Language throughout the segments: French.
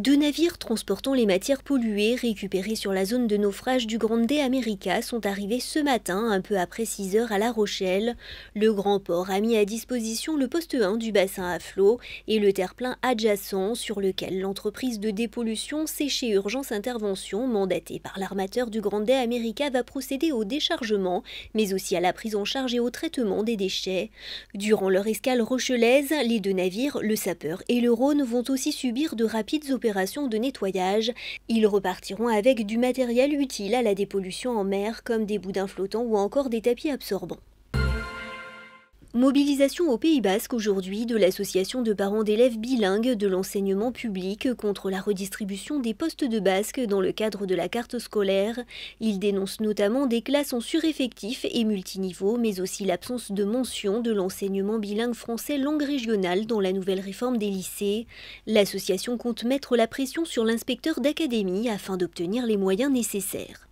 Deux navires transportant les matières polluées récupérées sur la zone de naufrage du Grande D America sont arrivés ce matin, un peu après 6 heures, à La Rochelle. Le Grand Port a mis à disposition le poste 1 du bassin à flot et le terre-plein adjacent sur lequel l'entreprise de dépollution Séché Urgence Intervention, mandatée par l'armateur du Grande D America, va procéder au déchargement, mais aussi à la prise en charge et au traitement des déchets. Durant leur escale rochelaise, les deux navires, le Sapeur et le Rhône, vont aussi subir de rapides opérations de nettoyage. Ils repartiront avec du matériel utile à la dépollution en mer comme des boudins flottants ou encore des tapis absorbants. Mobilisation au Pays Basque aujourd'hui de l'association de parents d'élèves bilingues de l'enseignement public contre la redistribution des postes de basque dans le cadre de la carte scolaire. Ils dénoncent notamment des classes en sureffectif et multiniveau, mais aussi l'absence de mention de l'enseignement bilingue français langue régionale dans la nouvelle réforme des lycées. L'association compte mettre la pression sur l'inspecteur d'académie afin d'obtenir les moyens nécessaires.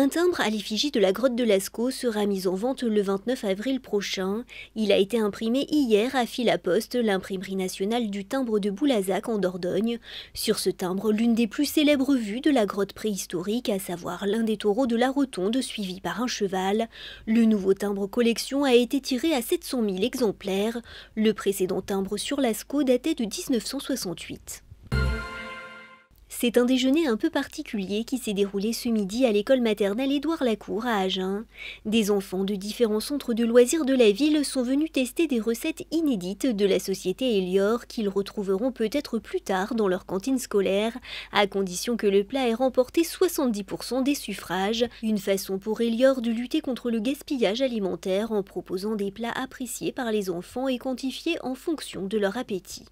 Un timbre à l'effigie de la grotte de Lascaux sera mis en vente le 29 avril prochain. Il a été imprimé hier à poste, l'imprimerie nationale du timbre de Boulazac en Dordogne. Sur ce timbre, l'une des plus célèbres vues de la grotte préhistorique, à savoir l'un des taureaux de la rotonde suivi par un cheval. Le nouveau timbre collection a été tiré à 700 000 exemplaires. Le précédent timbre sur Lascaux datait de 1968. C'est un déjeuner un peu particulier qui s'est déroulé ce midi à l'école maternelle Édouard Lacour à Agen. Des enfants de différents centres de loisirs de la ville sont venus tester des recettes inédites de la société Elior qu'ils retrouveront peut-être plus tard dans leur cantine scolaire, à condition que le plat ait remporté 70% des suffrages. Une façon pour Elior de lutter contre le gaspillage alimentaire en proposant des plats appréciés par les enfants et quantifiés en fonction de leur appétit.